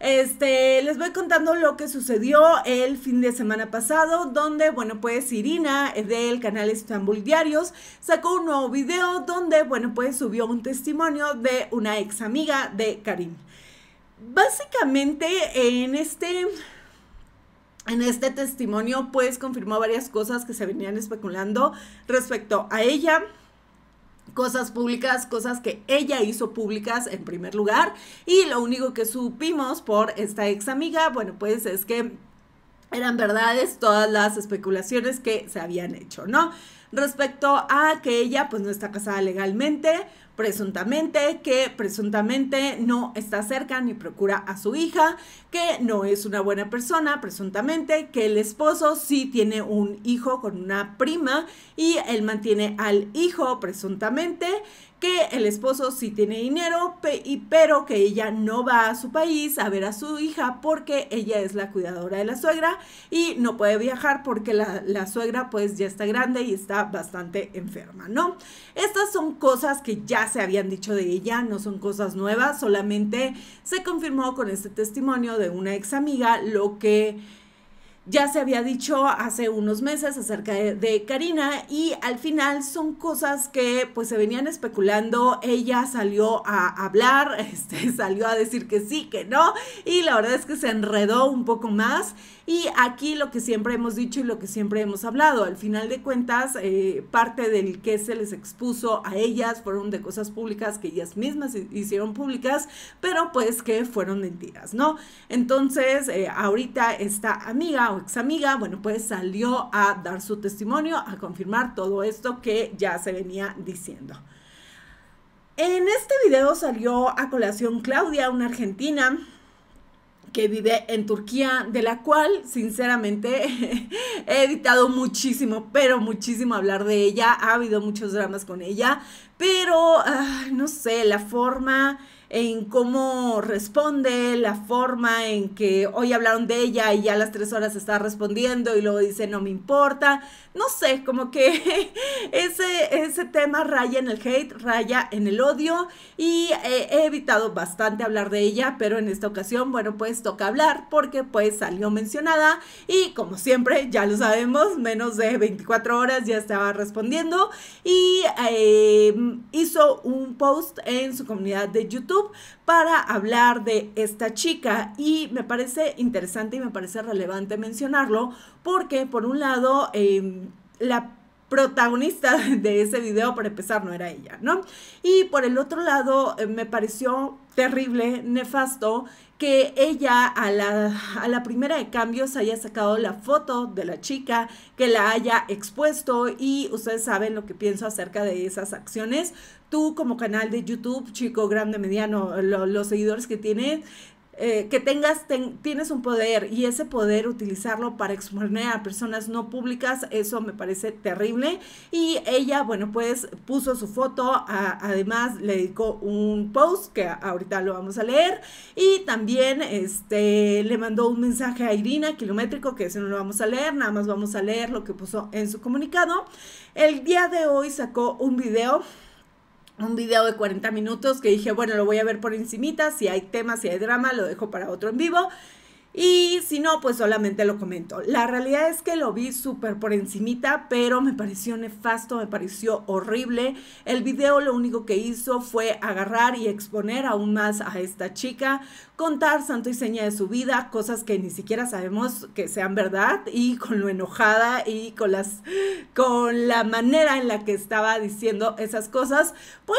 Este, les voy contando lo que sucedió el fin de semana pasado, donde, bueno, pues Irina eh, del canal Estambul Diarios sacó un nuevo video donde, bueno, pues subió un testimonio de una ex amiga de Karim. Básicamente, en este en este testimonio, pues confirmó varias cosas que se venían especulando respecto a ella, cosas públicas, cosas que ella hizo públicas en primer lugar. Y lo único que supimos por esta ex amiga, bueno, pues es que eran verdades todas las especulaciones que se habían hecho, ¿no? Respecto a que ella pues no está casada legalmente, presuntamente, que presuntamente no está cerca ni procura a su hija, que no es una buena persona, presuntamente, que el esposo sí tiene un hijo con una prima y él mantiene al hijo presuntamente, que el esposo sí tiene dinero, y, pero que ella no va a su país a ver a su hija porque ella es la cuidadora de la suegra y no puede viajar porque la, la suegra pues ya está grande y está bastante enferma, ¿no? Estas son cosas que ya se habían dicho de ella, no son cosas nuevas, solamente se confirmó con este testimonio de una ex amiga lo que ya se había dicho hace unos meses acerca de, Karina y al final son cosas que pues se venían especulando. Ella salió a hablar, este, salió a decir que sí, que no y la verdad es que se enredó un poco más. Y aquí lo que siempre hemos dicho y lo que siempre hemos hablado, al final de cuentas eh, parte del que se les expuso a ellas fueron de cosas públicas que ellas mismas hicieron públicas, pero pues que fueron mentiras, ¿no? Entonces eh, ahorita esta amiga ex amiga, bueno, pues salió a dar su testimonio, a confirmar todo esto que ya se venía diciendo. En este video salió a colación Claudia, una argentina que vive en Turquía, de la cual sinceramente he editado muchísimo, pero muchísimo hablar de ella. Ha habido muchos dramas con ella, pero ah, no sé, la forma en cómo responde, la forma en que hoy hablaron de ella y ya a las tres horas está respondiendo y luego dice no me importa, no sé, como que ese, ese tema raya en el hate, raya en el odio y he evitado bastante hablar de ella, pero en esta ocasión, bueno, pues toca hablar porque pues salió mencionada y como siempre, ya lo sabemos, menos de 24 horas ya estaba respondiendo y... Eh, hizo un post en su comunidad de YouTube para hablar de esta chica y me parece interesante y me parece relevante mencionarlo porque por un lado em, la protagonista de ese video, para empezar, no era ella, ¿no? Y por el otro lado, eh, me pareció terrible, nefasto que ella a la, primera de cambios haya sacado la foto de la chica, que la haya expuesto y ustedes saben lo que pienso acerca de esas acciones. Tú como canal de YouTube, chico grande, mediano, los seguidores que tienes, eh, que tengas, tienes un poder y ese poder utilizarlo para exponer a personas no públicas, eso me parece terrible. Y ella, bueno, pues puso su foto, además le dedicó un post que ahorita lo vamos a leer y también este, le mandó un mensaje a Irina, kilométrico, que ese no lo vamos a leer, nada más vamos a leer lo que puso en su comunicado. El día de hoy sacó un video un video de 40 minutos que dije, bueno, lo voy a ver por encimita, si hay temas, si hay drama, lo dejo para otro en vivo. Y si no, pues solamente lo comento. La realidad es que lo vi súper por encimita, pero me pareció nefasto, me pareció horrible. El video lo único que hizo fue agarrar y exponer aún más a esta chica, contar santo y seña de su vida, cosas que ni siquiera sabemos que sean verdad y con lo enojada y con las con la manera en la que estaba diciendo esas cosas, pues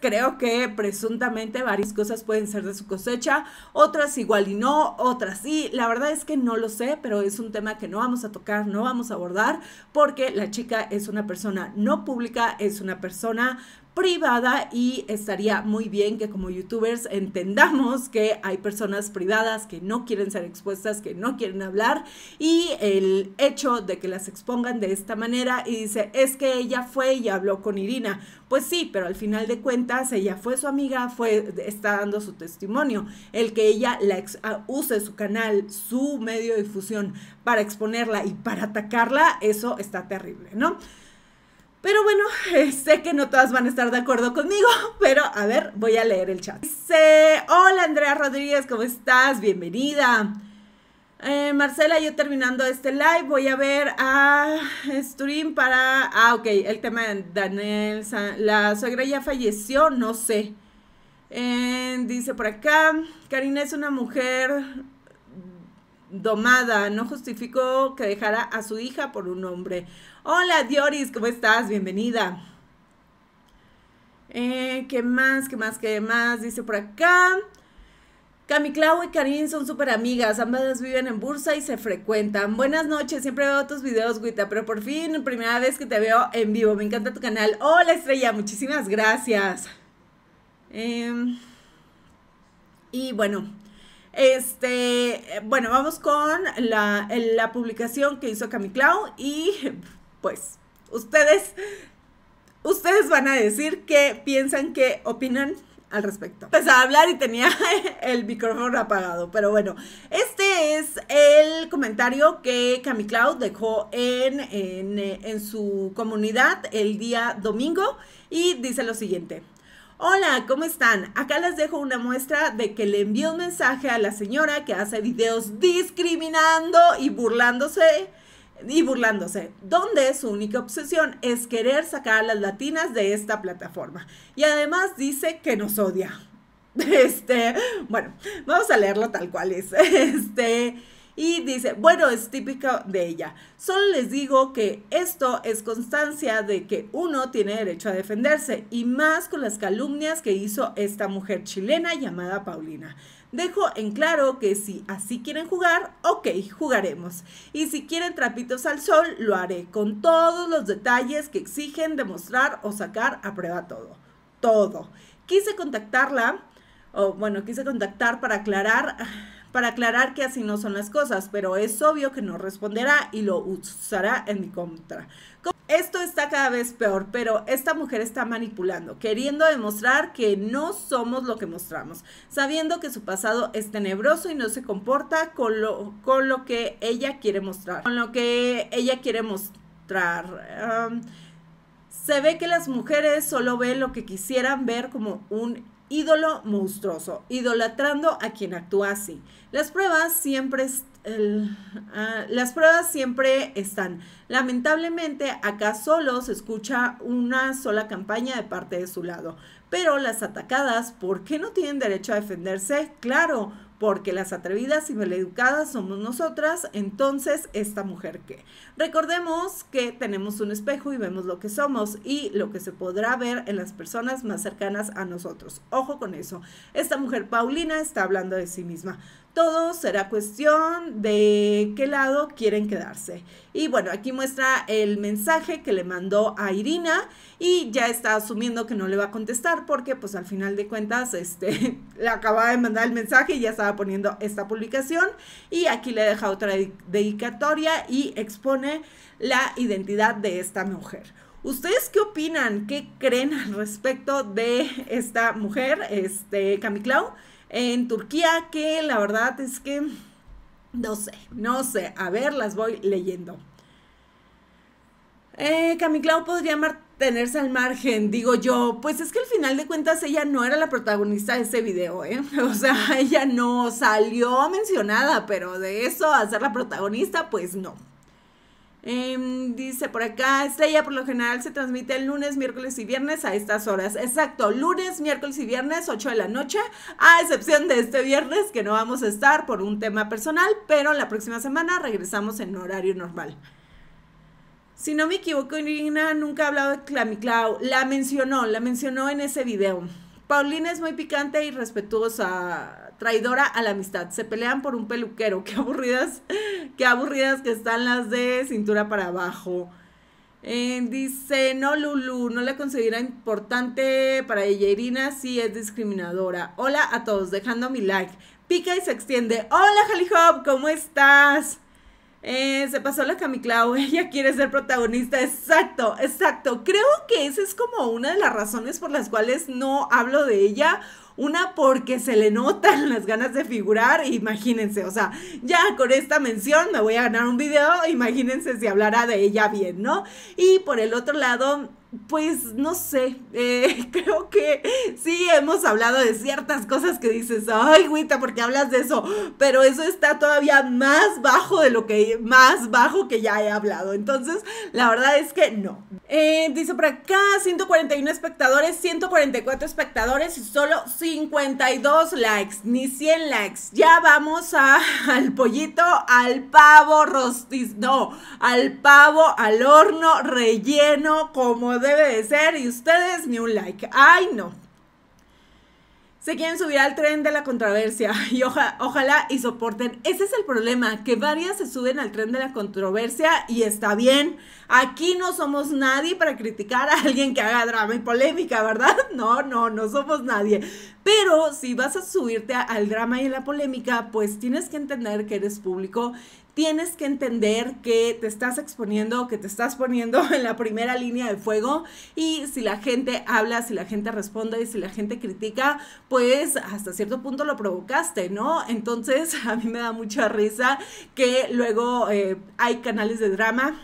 creo que presuntamente varias cosas pueden ser de su cosecha, otras igual y no, otras sí, y la verdad es que no lo sé, pero es un tema que no vamos a tocar, no vamos a abordar, porque la chica es una persona no pública, es una persona privada y estaría muy bien que como youtubers entendamos que hay personas privadas que no quieren ser expuestas, que no quieren hablar y el hecho de que las expongan de esta manera y dice, es que ella fue y habló con Irina. Pues sí, pero al final de cuentas ella fue su amiga, fue está dando su testimonio. El que ella ah, use su canal, su medio de difusión para exponerla y para atacarla, eso está terrible, ¿no? Pero bueno, sé que no todas van a estar de acuerdo conmigo, pero a ver, voy a leer el chat. Dice, hola Andrea Rodríguez, ¿cómo estás? Bienvenida. Eh, Marcela, yo terminando este live, voy a ver a stream para... Ah, ok, el tema de Daniel, la suegra ya falleció, no sé. Eh, dice por acá, Karina es una mujer domada, no justificó que dejara a su hija por un hombre. Hola Dioris, ¿cómo estás? Bienvenida. Eh, ¿Qué más? ¿Qué más? ¿Qué más? Dice por acá. Clau y Karin son súper amigas, ambas viven en Bursa y se frecuentan. Buenas noches, siempre veo tus videos, Guita, pero por fin, primera vez que te veo en vivo, me encanta tu canal. Hola Estrella, muchísimas gracias. Em, y bueno, este, bueno, vamos con la, la publicación que hizo Clau y pues ustedes, ustedes van a decir qué piensan, qué opinan al respecto. Empecé a hablar y tenía el micrófono apagado, pero bueno, este es el comentario que Cami Cloud dejó en, en, en su comunidad el día domingo y dice lo siguiente. Hola, ¿cómo están? Acá les dejo una muestra de que le envié un mensaje a la señora que hace videos discriminando y burlándose y burlándose, donde su única obsesión es querer sacar a las latinas de esta plataforma. Y además dice que nos odia. Este, bueno, vamos a leerlo tal cual es. Este, y dice, bueno, es típico de ella. Solo les digo que esto es constancia de que uno tiene derecho a defenderse y más con las calumnias que hizo esta mujer chilena llamada Paulina. Dejo en claro que si así quieren jugar, ok, jugaremos. Y si quieren trapitos al sol, lo haré con todos los detalles que exigen demostrar o sacar a prueba todo. Todo. Quise contactarla, o bueno, quise contactar para aclarar para aclarar que así no son las cosas, pero es obvio que no responderá y lo usará en mi contra. Esto está cada vez peor, pero esta mujer está manipulando, queriendo demostrar que no somos lo que mostramos, sabiendo que su pasado es tenebroso y no se comporta con lo, con lo que ella quiere mostrar. Con lo que ella quiere mostrar. se ve que las mujeres solo ven lo que quisieran ver como un ídolo monstruoso, idolatrando a quien actúa así. Las pruebas siempre están Ah, las pruebas siempre están. Lamentablemente, acá solo se escucha una sola campaña de parte de su lado. Pero las atacadas, ¿por qué no tienen derecho a defenderse? Claro, porque las atrevidas y maleducadas somos nosotras, entonces esta mujer ¿qué? Recordemos que tenemos un espejo y vemos lo que somos y lo que se podrá ver en las personas más cercanas a nosotros. Ojo con eso. Esta mujer Paulina está hablando de sí misma. Todo será cuestión de qué lado quieren quedarse. Y bueno, aquí muestra el mensaje que le mandó a Irina y ya está asumiendo que no le va a contestar porque pues al final de cuentas este, le acaba de mandar el mensaje y ya estaba poniendo esta publicación. Y aquí le deja otra dedicatoria y expone la identidad de esta mujer. ¿Ustedes qué opinan? ¿Qué creen al respecto de esta mujer, este clau? en Turquía, que la verdad es que no sé, no sé. A ver, las voy leyendo. Eh, podría mantenerse al margen, digo yo. Pues es que al final de cuentas ella no era la protagonista de ese video, ¿eh? O sea, ella no salió mencionada, pero de eso a ser la protagonista, pues no. Em, dice por acá, Estrella por lo general se transmite el lunes, miércoles y viernes a estas horas. Exacto, lunes, miércoles y viernes, 8 de la noche, a excepción de este viernes que no vamos a estar por un tema personal, pero la próxima semana regresamos en horario normal. Si no me equivoco, Irina nunca ha hablado de Clamiclau. La mencionó, la mencionó en ese video. Paulina es muy picante y respetuosa, traidora a la amistad. Se pelean por un peluquero. Qué aburridas, qué aburridas que están las de cintura para abajo. Eh, dice, no, Lulu, no la considera importante para ella. Irina sí es discriminadora. Hola a todos, dejando mi like. Pica y se extiende. Hola, Hop, ¿cómo estás? Eh, se pasó la camiclao, ella quiere ser protagonista, exacto, exacto. Creo que esa es como una de las razones por las cuales no hablo de ella. Una porque se le notan las ganas de figurar, imagínense, o sea, ya con esta mención me voy a ganar un video, imagínense si hablara de ella bien, ¿no? Y por el otro lado, pues no sé, eh, creo que sí hemos hablado de ciertas cosas que dices, ay, güita, ¿por qué hablas de eso? Pero eso está todavía más bajo de lo que, más bajo que ya he hablado. Entonces, la verdad es que no. Eh, dice por acá, 141 espectadores, 144 espectadores y solo 52 likes, ni 100 likes. Ya vamos a, al pollito, al pavo rostiz, no, al pavo, al horno relleno como debe de ser y ustedes ni un like. Ay, no. Se quieren subir al tren de la controversia y ojalá y soporten. Ese es el problema, que varias se suben al tren de la controversia y está bien. Aquí no somos nadie para criticar a alguien que haga drama y polémica, ¿verdad? No, no, no somos nadie. Pero si vas a subirte al drama y a la polémica, pues tienes que entender que eres público tienes que entender que te estás exponiendo, que te estás poniendo en la primera línea de fuego y si la gente habla, si la gente responde y si la gente critica, pues hasta cierto punto lo provocaste, ¿no? Entonces a mí me da mucha risa que luego eh, hay canales de drama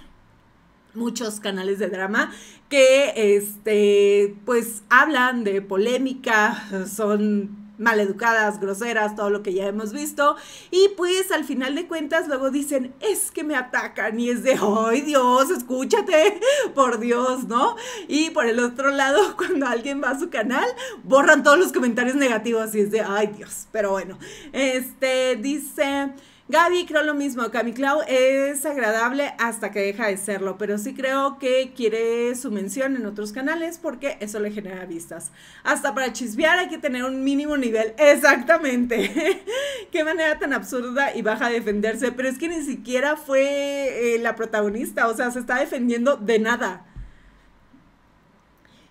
muchos canales de drama que este pues hablan de polémica, son maleducadas, groseras, todo lo que ya hemos visto. Y pues al final de cuentas luego dicen, es que me atacan y es de, ay Dios, escúchate, por Dios, ¿no? Y por el otro lado, cuando alguien va a su canal, borran todos los comentarios negativos y es de, ay Dios, pero bueno, este dice... Gaby, creo lo mismo, Clau es agradable hasta que deja de serlo, pero sí creo que quiere su mención en otros canales porque eso le genera vistas. Hasta para chispear hay que tener un mínimo nivel, exactamente. Qué manera tan absurda y baja de defenderse, pero es que ni siquiera fue eh, la protagonista, o sea, se está defendiendo de nada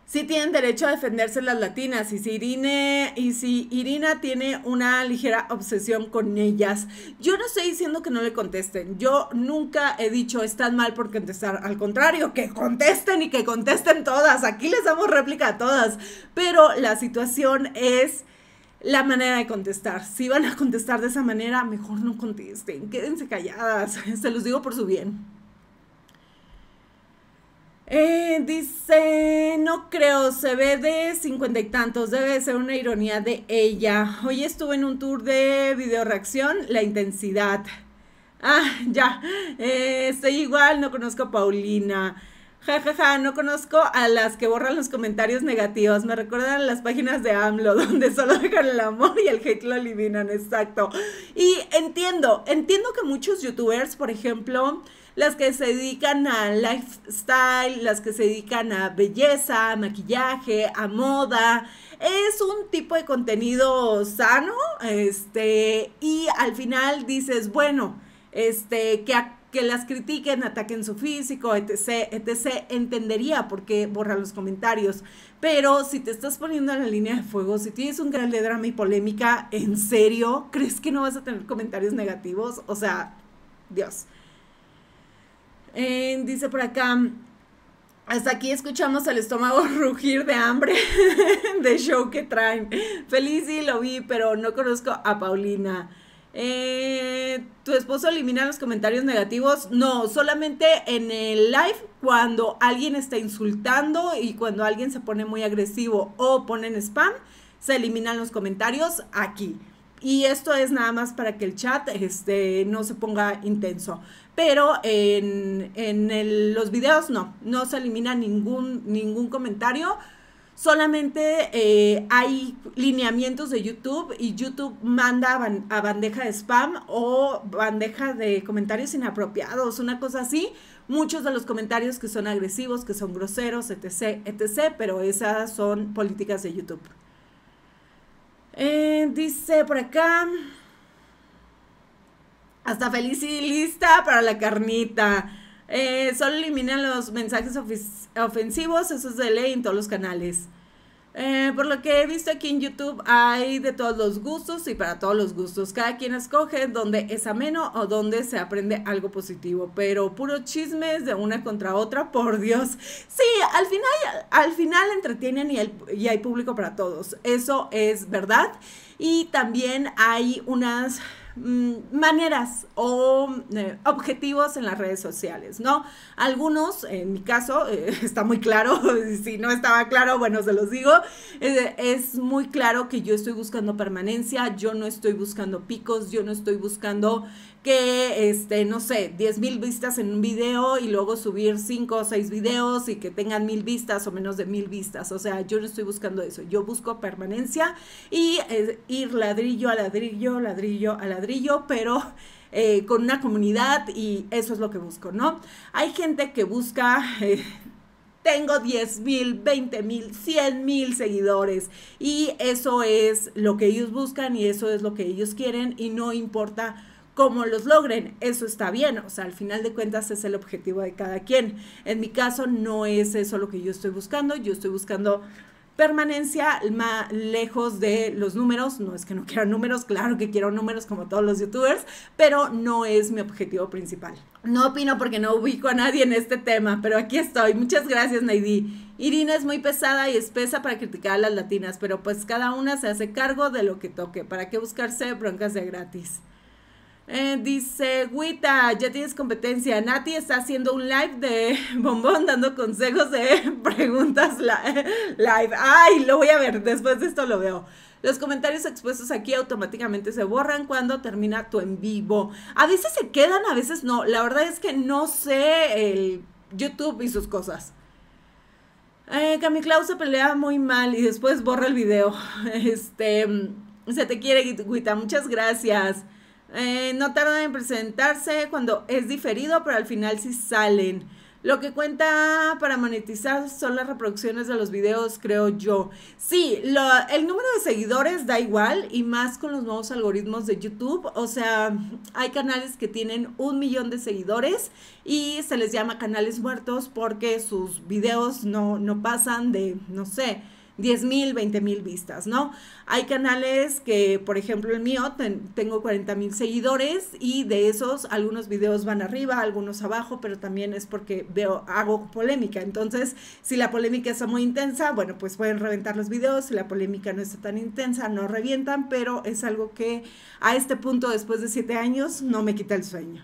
sí tienen derecho a defenderse las latinas y si Irine y si Irina tiene una ligera obsesión con ellas. Yo no estoy diciendo que no le contesten. Yo nunca he dicho están mal por contestar. Al contrario, que contesten y que contesten todas. Aquí les damos réplica a todas. Pero la situación es la manera de contestar. Si van a contestar de esa manera, mejor no contesten. Quédense calladas. Se los digo por su bien. Eh, dice, no creo, se ve de cincuenta y tantos, debe ser una ironía de ella. Hoy estuve en un tour de reacción, la intensidad. Ah, ya, eh, estoy igual, no conozco a Paulina. Ja, ja, ja, no conozco a las que borran los comentarios negativos. Me recuerdan las páginas de AMLO, donde solo dejan el amor y el hate lo eliminan, exacto. Y entiendo, entiendo que muchos youtubers, por ejemplo, las que se dedican a lifestyle, las que se dedican a belleza, a maquillaje, a moda. Es un tipo de contenido sano, este, y al final dices, bueno, este, que que las critiquen, ataquen su físico, etc, etc, entendería por qué borra los comentarios. Pero si te estás poniendo en la línea de fuego, si tienes un gran de drama y polémica, ¿en serio? ¿Crees que no vas a tener comentarios negativos? O sea, Dios. Eh, dice por acá, hasta aquí escuchamos el estómago rugir de hambre de show que traen. Feliz y lo vi, pero no conozco a Paulina. Eh, ¿Tu esposo elimina los comentarios negativos? No, solamente en el live cuando alguien está insultando y cuando alguien se pone muy agresivo o ponen spam, se eliminan los comentarios aquí. Y esto es nada más para que el chat este, no se ponga intenso. Pero en, los videos no, no se elimina ningún, ningún comentario. Solamente eh, hay lineamientos de YouTube y YouTube manda a, a, bandeja de spam o bandeja de comentarios inapropiados, una cosa así. Muchos de los comentarios que son agresivos, que son groseros, etc., etc., pero esas son políticas de YouTube. Eh, dice por acá. Hasta feliz y lista para la carnita. Eh, solo eliminan los mensajes ofensivos, eso es de ley en todos los canales. Eh, por lo que he visto aquí en YouTube hay de todos los gustos y para todos los gustos. Cada quien escoge donde es ameno o donde se aprende algo positivo. Pero puro chismes de una contra otra, por Dios. Sí, al final, al final entretienen y hay público para todos. Eso es verdad. Y también hay unas Mm, maneras o eh, objetivos en las redes sociales, ¿no? Algunos, en mi caso, eh, está muy claro, si no estaba claro, bueno, se los digo, eh, es muy claro que yo estoy buscando permanencia, yo no estoy buscando picos, yo no estoy buscando que, este, no sé, 10 mil vistas en un video y luego subir 5 o 6 videos y que tengan mil vistas o menos de mil vistas. O sea, yo no estoy buscando eso, yo busco permanencia y eh, ir ladrillo a ladrillo, ladrillo a ladrillo, pero... Eh, con una comunidad y eso es lo que busco, ¿no? Hay gente que busca eh, tengo 10 mil, 20 mil, 100 mil seguidores. Y eso es lo que ellos buscan y eso es lo que ellos quieren y no importa como los logren, eso está bien, o sea, al final de cuentas es el objetivo de cada quien. En mi caso no es eso lo que yo estoy buscando, yo estoy buscando permanencia lejos de los números. No es que no quiera números, claro que quiero números como todos los youtubers, pero no es mi objetivo principal. No opino porque no ubico a nadie en este tema, pero aquí estoy. Muchas gracias, Naidi. Irina es muy pesada y espesa para criticar a las latinas, pero pues cada una se hace cargo de lo que toque. ¿Para qué buscarse broncas de gratis? Eh, dice Guita, ya tienes competencia. Nati está haciendo un live de bombón dando consejos de preguntas live. Ay, lo voy a ver, después de esto lo veo. Los comentarios expuestos aquí automáticamente se borran cuando termina tu en vivo. A veces se quedan, a veces no. La verdad es que no sé el YouTube y sus cosas. Eh, se pelea muy mal y después borra el video. Este, mm, se te quiere, Guita. Muchas gracias. Eh, no tardan en presentarse cuando es diferido, pero al final sí salen. Lo que cuenta para monetizar son las reproducciones de los videos, creo yo. Sí, el número de seguidores da igual y más con los nuevos algoritmos de YouTube. O sea, hay canales que tienen un millón de seguidores y se les llama canales muertos porque sus videos no pasan de, no sé, 10 mil, 20 mil vistas, ¿no? Hay canales que, por ejemplo, el mío, tengo 40 mil seguidores y de esos algunos videos van arriba, algunos abajo, pero también es porque veo, hago polémica. Entonces, si la polémica está muy intensa, bueno, pues pueden reventar los videos. Si la polémica no está tan intensa, no revientan, pero es algo que a este punto, después de siete años, no me quita el sueño.